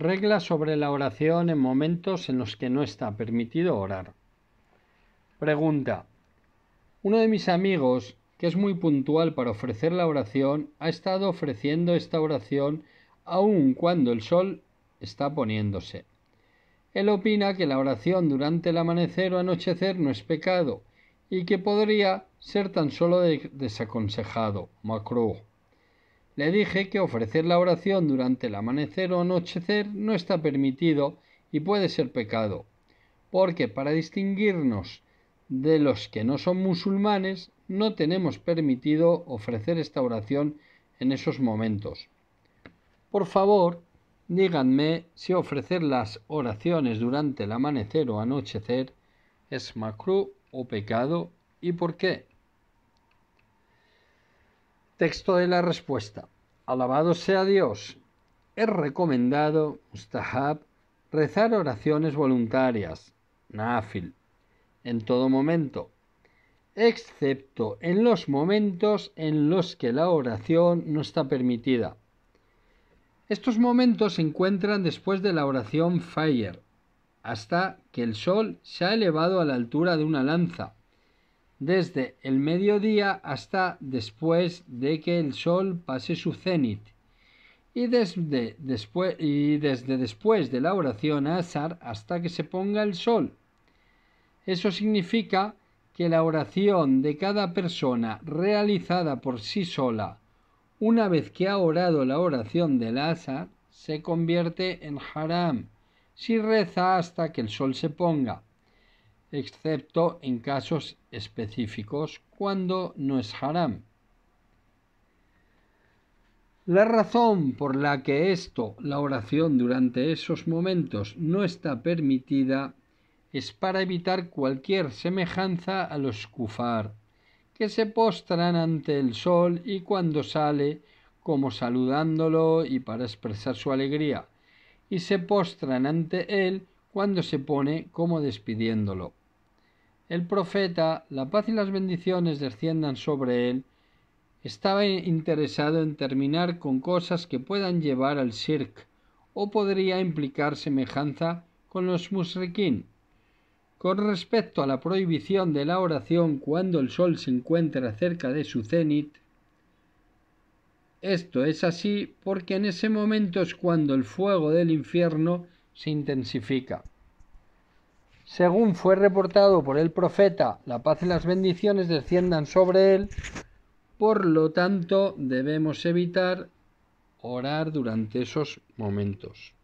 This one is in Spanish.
Reglas sobre la oración en momentos en los que no está permitido orar. Pregunta. Uno de mis amigos, que es muy puntual para ofrecer la oración, ha estado ofreciendo esta oración aun cuando el sol está poniéndose. Él opina que la oración durante el amanecer o anochecer no es pecado y que podría ser tan solo desaconsejado, macro. Le dije que ofrecer la oración durante el amanecer o anochecer no está permitido y puede ser pecado, porque para distinguirnos de los que no son musulmanes no tenemos permitido ofrecer esta oración en esos momentos. Por favor, díganme si ofrecer las oraciones durante el amanecer o anochecer es macru o pecado y por qué. Texto de la respuesta alabado sea Dios, es recomendado, mustahab, rezar oraciones voluntarias, nafil, en todo momento, excepto en los momentos en los que la oración no está permitida. Estos momentos se encuentran después de la oración Fire, hasta que el sol se ha elevado a la altura de una lanza, desde el mediodía hasta después de que el sol pase su cenit. Y desde, después, y desde después de la oración a hasta que se ponga el sol. Eso significa que la oración de cada persona realizada por sí sola, una vez que ha orado la oración del Azar, se convierte en haram si reza hasta que el sol se ponga excepto en casos específicos cuando no es haram. La razón por la que esto, la oración durante esos momentos, no está permitida es para evitar cualquier semejanza a los kufar, que se postran ante el sol y cuando sale, como saludándolo y para expresar su alegría, y se postran ante él cuando se pone como despidiéndolo el profeta, la paz y las bendiciones desciendan sobre él, estaba interesado en terminar con cosas que puedan llevar al cirque o podría implicar semejanza con los musriquín. Con respecto a la prohibición de la oración cuando el sol se encuentra cerca de su cenit, esto es así porque en ese momento es cuando el fuego del infierno se intensifica según fue reportado por el profeta, la paz y las bendiciones desciendan sobre él. Por lo tanto, debemos evitar orar durante esos momentos.